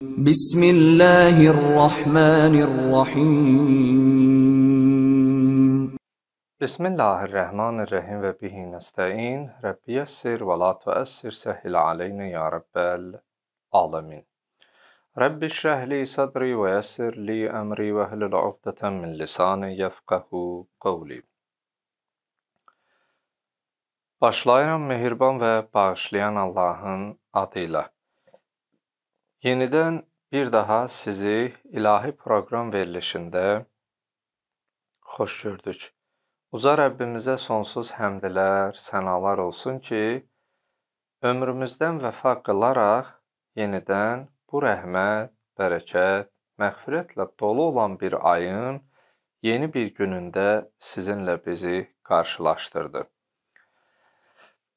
بسم الله الرحمن الرحيم بسم الله الرحمن الرحيم وبه نستعين رب يسر ولا تؤسر سهل علينا يا رب العالمين رب اشرح لي صدري ويسر لي أمري واهلل عقدة من لساني يفقه قولي Başlayan mehirban ve bağışlayan Allah'ın adıyla. Yenidən bir daha sizi ilahi proqram verilişində xoş gördük. Uca Rəbbimizə sonsuz həmdlər, sənalar olsun ki, ömrümüzdən vəfa qılaraq yenidən bu rəhmət, bərəkət, məğfirətlə dolu olan bir ayın yeni bir günündə sizinlə bizi qarşılaşdırdı.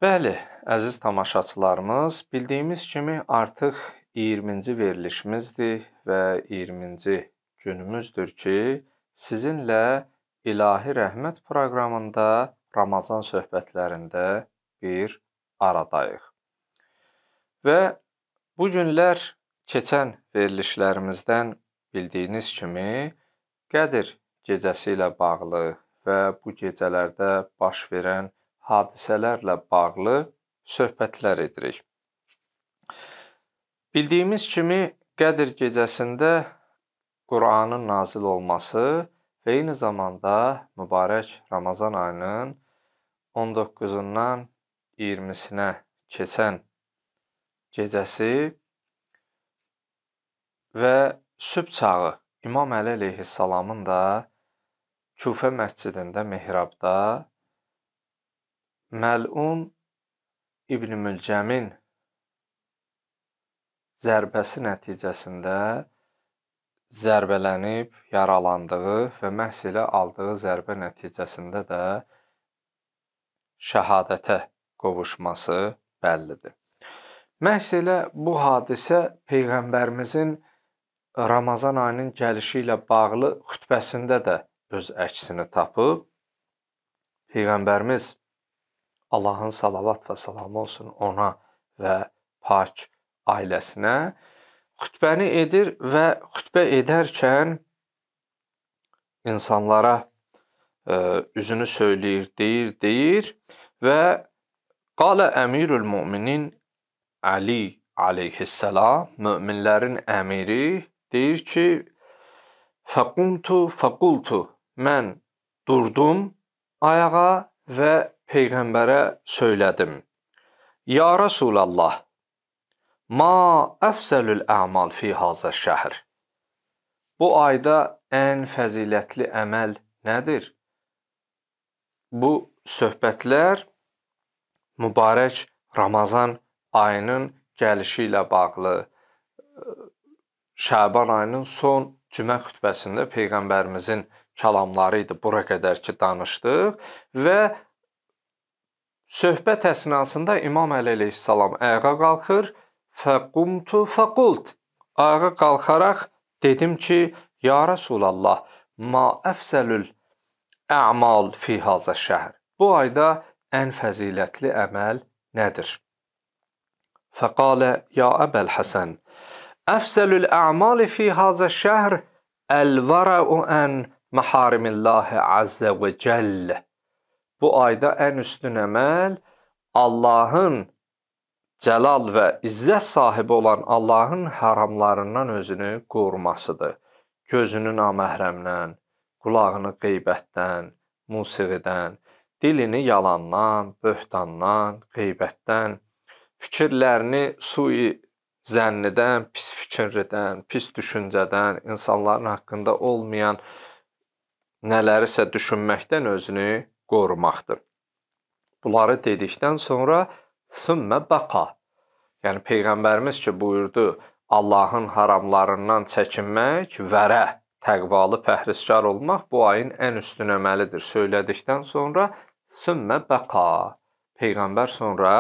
Bəli, əziz tamaşaçılarımız, bildiyimiz kimi artıq 20-ci verilişimizdir və 20-ci günümüzdür ki, sizinlə İlahi Rəhmət proqramında Ramazan söhbətlərində bir aradayıq. Və bu günlər keçən verilişlərimizdən bildiyiniz kimi Qədir gecəsi ilə bağlı və bu gecələrdə baş verən hadisələrlə bağlı söhbətlər edirik. Bildiyimiz kimi, Qədr gecəsində Qur'anın nazil olması və eyni zamanda mübarək Ramazan ayının 19-dan 20-sinə keçən gecəsi və sübh çağı İmam Əli əleyhissalamın da Küfə məscidində mihrabda Məl'un İbn Mülcəmin zərbəsi nəticəsində zərbələnib, yaralandığı və məhz elə aldığı zərbə nəticəsində də şəhadətə qovuşması bəllidir. Məhz elə bu hadisə peyğəmbərimizin Ramazan ayının gəlişi ilə bağlı xütbəsində də öz əksini tapıb peyğəmbərimiz Allahın salavat və salamı olsun ona və pak ailəsinə xütbəni edir və xütbə edərkən insanlara ə, e, üzünü söyləyir, deyir, deyir və qala əmirül müminin Ali aleyhissalam, möminlərin əmiri deyir ki, fəqumtu fəqultu, mən durdum ayağa və Peyğəmbərə söylədim. Ya Rasulallah, Ma əfsəlül əmal fi hazə şəhr. Bu ayda ən fəzilətli əməl nədir? Bu söhbətlər mübarək Ramazan ayının gəlişi ilə bağlı Şəban ayının son cümə xutbəsində peyğəmbərimizin kəlamları idi. Bura qədər ki danışdıq və söhbət əsnasında İmam Əli əleyhissalam ayağa qalxır və Fəqumtu fəqult. Ayağa qalxaraq dedim ki, ya Rasulallah, ma əfsəlül əmal fi hazə şəhər. Bu ayda ən fəzilətli əməl nədir? Fəqalə, ya Əbəl Həsən, əfsəlül əmali fi hazə şəhr əl-vərəu ən məharimillahi əzzə və cəllə. Bu ayda ən üstün əməl Allahın cəlal və izzət sahibi olan Allahın haramlarından özünü qorumasıdır. Gözünü naməhrəmdən, qulağını qeybətdən, musiqidən, dilini yalandan, böhtandan, qeybətdən, fikirlərini sui zənnidən, pis fikirdən, pis düşüncədən, insanların haqqında olmayan nələrisə düşünməkdən özünü qorumaqdır. Bunları dedikdən sonra Sümmə bəqa Yəni peyğəmbərimiz ki buyurdu: Allahın haramlarından çəkinmək vərə, təqvalı pəhriskar olmaq bu ayın ən üstün əməlidir. Söylədikdən sonra sümmə bəqa. Peyğəmbər sonra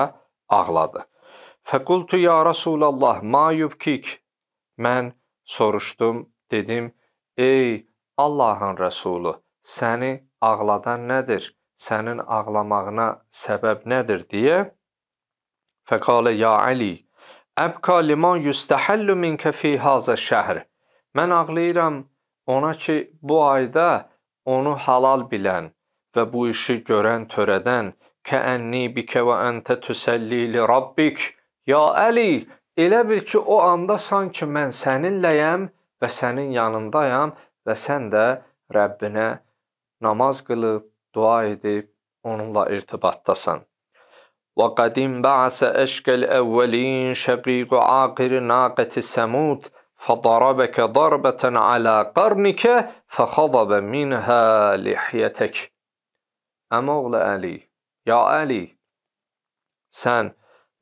ağladı. Fəqultu ya Rasulallah, ma yubkik? Mən soruşdum, dedim: "Ey Allahın Rəsulu, səni ağladan nədir? Sənin ağlamağına səbəb nədir?" deyə Fəqalə ya Əli, əbka liman yüstəhəllü minkə fi hazə şəhr. Mən ağlayıram ona ki, bu ayda onu halal bilən və bu işi görən törədən kəənni bikə və əntə tüsəlli li rabbik. Ya Əli, elə bil ki, o anda sanki mən səninləyəm və sənin yanındayam və sən də Rəbbinə namaz qılıb, dua edib, onunla irtibatdasan. وقد انبعث أشقى الأولين شقيق عاقر ناقة ثمود فضربك ضربة على قرنك فخضب منها lihyetek. Əmoğlu Əli, ya Əli, sən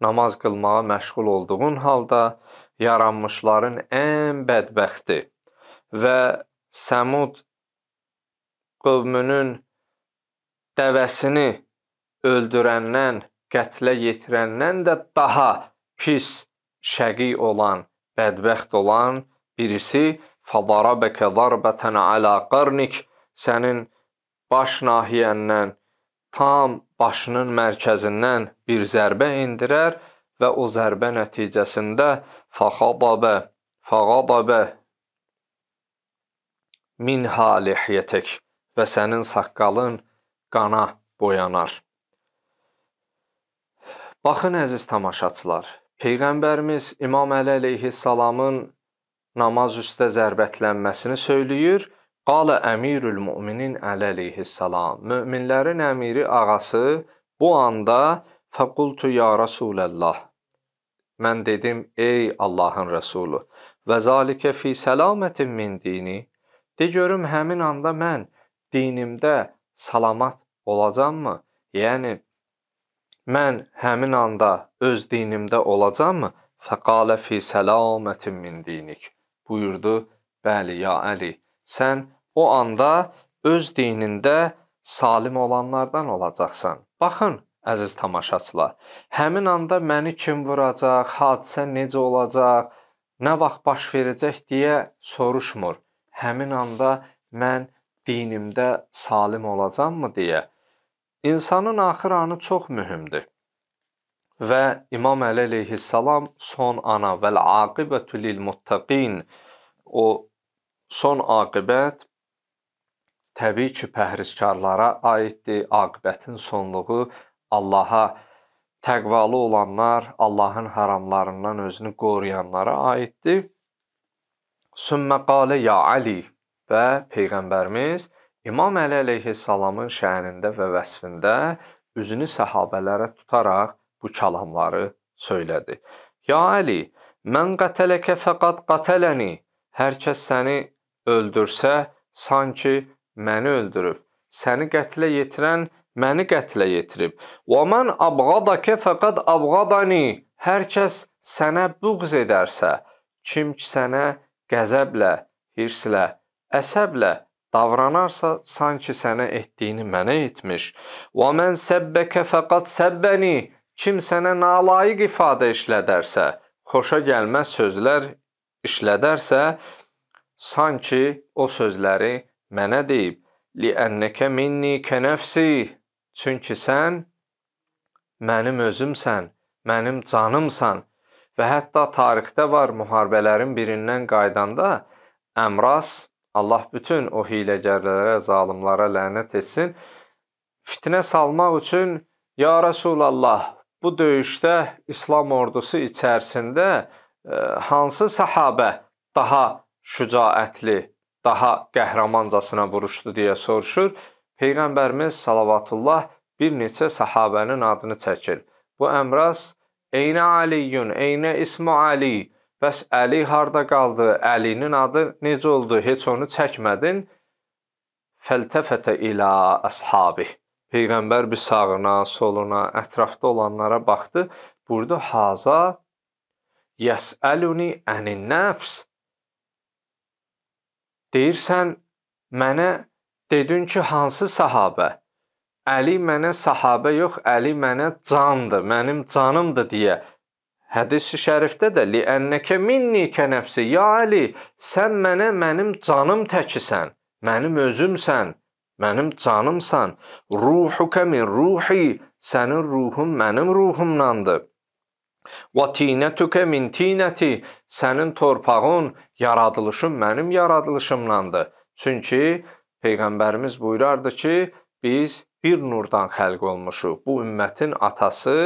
namaz qılmağa məşğul olduğun halda yaranmışların ən bədbəxti və Səmud qövmünün dəvəsini öldürəndən qətlə yetirəndən də daha pis şəqi olan, bədbəxt olan birisi fadarabəkə zarbətən alə qarnik sənin baş nahiyəndən tam başının mərkəzindən bir zərbə indirər və o zərbə nəticəsində faxadabə faqadabə min halihiyyətik və sənin saqqalın qana boyanar. Baxın əziz tamaşaçılar, Peyğəmbərimiz İmam Əli əleyhissalamın namaz üstə zərbətlənməsini söyləyir. Qala əmirül müminin Əli əleyhissalam, möminlərin əmiri ağası bu anda fəqultu ya Rasulallah. Mən dedim, ey Allahın Rəsulu, və zalikə fi səlamətin min dini, de görüm həmin anda mən dinimdə salamat olacam mı? Yəni, mən həmin anda öz dinimdə olacamı? Fəqalə fi sələmətin min dinik. Buyurdu, bəli, ya Əli, sən o anda öz dinində salim olanlardan olacaqsan. Baxın, əziz tamaşaçılar, həmin anda məni kim vuracaq, hadisə necə olacaq, nə vaxt baş verəcək deyə soruşmur. Həmin anda mən dinimdə salim olacağam mı deyə İnsanın axır anı çox mühümdür. Və İmam Əli əleyhissalam son ana vəl aqibətu lil muttaqin o son aqibət təbii ki, pəhrizkarlara aiddir. Aqibətin sonluğu Allaha təqvalı olanlar, Allahın haramlarından özünü qoruyanlara aiddir. Sümmə qalə ya Ali və peyğəmbərimiz İmam Əli əleyhissalamın şəhnində və vəsfində üzünü səhabələrə tutaraq bu kəlamları söylədi. Ya Əli, mən qətələkə fəqat qətələni. Hər kəs səni öldürsə, sanki məni öldürüb. Səni qətlə yetirən məni qətlə yetirib. Və mən abğadakə fəqat abğadani. Hər kəs sənə buğz edərsə, kim ki sənə qəzəblə, hirslə, əsəblə davranarsa sanki sənə etdiyini mənə etmiş. Və mən səbbəkə fəqat səbbəni. Kim sənə nalayiq ifadə işlədərsə, xoşa gəlməz sözlər işlədərsə, sanki o sözləri mənə deyib. Li'annaka minni kənəfsi. Çünki sən mənim özümsən, mənim canımsan. Və hətta tarixdə var müharibələrin birindən qaydanda Əmras Allah bütün o hiləgərlərə, zalimlara lənət etsin. Fitnə salmaq üçün ya Rasulallah, bu döyüşdə İslam ordusu içərisində ə, e, hansı səhabə daha şücaətli, daha qəhrəmancasına vuruşdu deyə soruşur. Peyğəmbərimiz salavatullah bir neçə səhabənin adını çəkir. Bu əmraz Eynə Aliyyun, Eynə İsmu Aliyyun, Bəs Əli harda qaldı? Əlinin adı necə oldu? Heç onu çəkmədin. Fəltəfətə ilə əshabi. Peyğəmbər bir sağına, soluna, ətrafda olanlara baxdı. Burada haza yəsəluni ənin nəfs. Deyirsən, mənə dedin ki, hansı sahabə? Əli mənə sahabə yox, Əli mənə candır, mənim canımdır deyə Hədis-i şərifdə də li ənnəkə minni kənəfsi. Ya Ali, sən mənə mənim canım təkisən, mənim özümsən, mənim canımsan. Ruhuka min ruhi. Sənin ruhun mənim ruhumdandır. Və tinətukə min tinəti. Sənin torpağın, yaradılışın mənim yaradılışımdandır. Çünki Peyğəmbərimiz buyurardı ki, biz bir nurdan xəlq olmuşuq. Bu ümmətin atası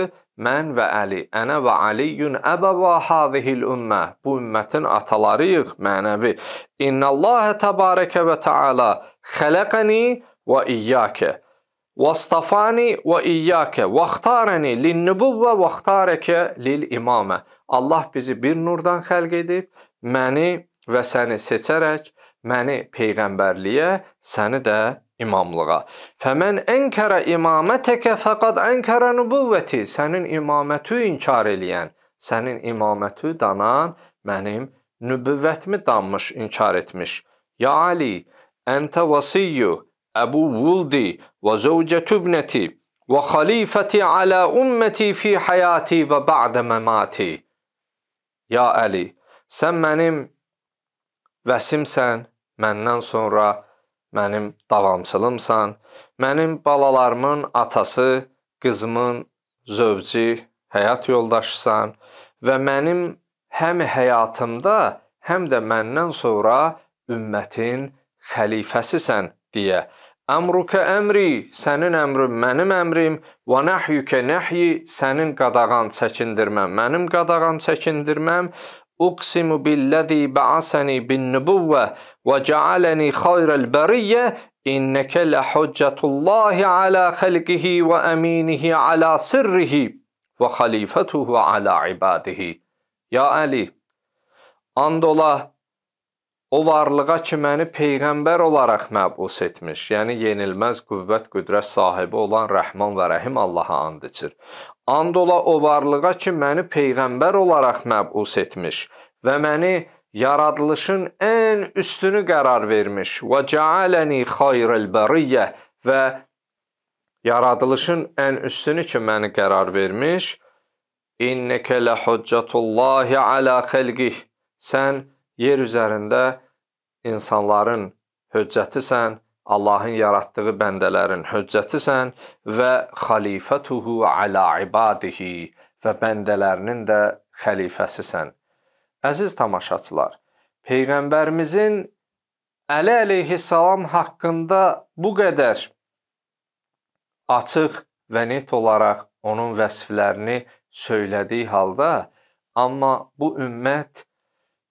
Mən və Əli, ənə və Aliyyun əbəvə hazihil ümmə. Bu ümmətin atalarıyıq mənəvi. İnnallahə təbarəkə və təala xələqəni və iyyakə. Vastafani və iyyakə. Vaxtarəni linnübüvvə vaxtarəkə lil imamə. Allah bizi bir nurdan xəlq edib, məni və səni seçərək, məni peyğəmbərliyə, səni də imamlığa. Fəmən ənkərə imamətəkə fəqad ənkərə nübüvvəti. Sənin imaməti inkar eləyən, sənin imaməti danan mənim nübüvvətimi danmış, inkar etmiş. Ya Ali, əntə vasiyyu, əbu vuldi və zəvcətübnəti və xalifəti alə ümməti fi həyati və bə'də məmati. Ya Ali, sən mənim vəsimsən, məndən sonra mənim davamçılımsan. Mənim balalarımın atası, qızımın zövci, həyat yoldaşısan və mənim həm həyatımda, həm də məndən sonra ümmətin xəlifəsisən deyə. Əmruka əmri, sənin əmrin mənim əmrim, və nahyuka nahyi, sənin qadağan çəkindirməm, mənim qadağan çəkindirməm أقسم بالذي بعثني بالنبوة وجعلني خير البرية إنك لحجة الله على خلقه وأمينه على سره وخليفته على عباده Ya Əli, and ola, o varlığa ki, məni Peyğəmbər olaraq məbus etmiş, yəni yenilməz qüvvət, qüdrət sahibi olan Rəhman və Rəhim Allaha and içir. And ola o varlığa ki, məni peyğəmbər olaraq məbus etmiş və məni yaradılışın ən üstünü qərar vermiş. Və cəaləni xayrəl bəriyyə və yaradılışın ən üstünü ki, məni qərar vermiş. İnnekə lə hüccətullahi alə xəlqih. Sən yer üzərində insanların hüccətisən Allahın yaratdığı bəndələrin höccətisən və xalifətuhu alə ibadihi və bəndələrinin də xəlifəsisən. Əziz tamaşaçılar, Peyğəmbərimizin Əli əleyhissalam haqqında bu qədər açıq və net olaraq onun vəsflərini söylədiyi halda, amma bu ümmət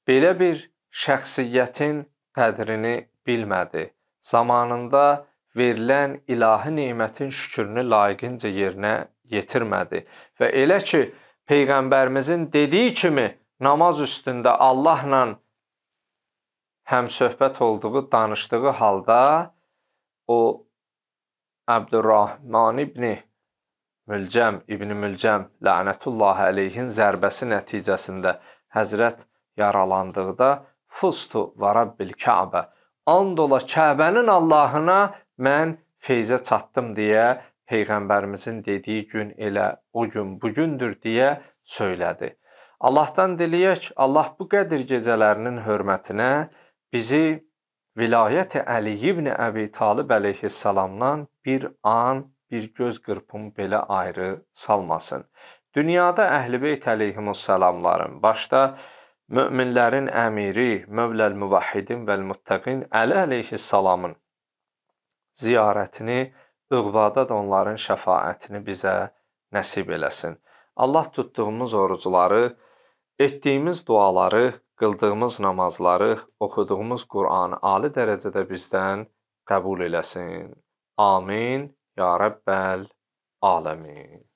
belə bir şəxsiyyətin qədrini bilmədi zamanında verilən ilahi nemətin şükrünü layiqincə yerinə yetirmədi və elə ki peyğəmbərimizin dediyi kimi namaz üstündə Allahla həmsöhbət olduğu, danışdığı halda o Əbdurrahman ibn Mülcəm İbn Mülcəm lənətullah əleyhin zərbəsi nəticəsində Həzrət yaralandıqda fustu və rabbil Kəbə and ola Kəbənin Allahına mən feyzə çatdım deyə Peyğəmbərimizin dediyi gün elə o gün bugündür deyə söylədi. Allahdan diləyək, Allah bu Qədir gecələrinin hörmətinə bizi vilayət-i Əli ibn Əbi Talib əleyhissalamdan bir an, bir göz qırpım belə ayrı salmasın. Dünyada Əhlibeyt əleyhissalamların başda Möminlərin əmiri Mövləl-Müvahhidin vəl-Muttəqin Əli əleyhissalamın ziyarətini, ıqvada da onların şəfaətini bizə nəsib eləsin. Allah tutduğumuz orucları, etdiyimiz duaları, qıldığımız namazları, oxuduğumuz Qur'anı ali dərəcədə bizdən qəbul eləsin. Amin. Ya Rəbbəl Aləmin.